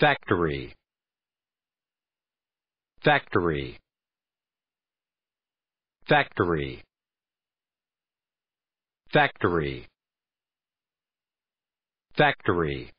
factory factory factory factory factory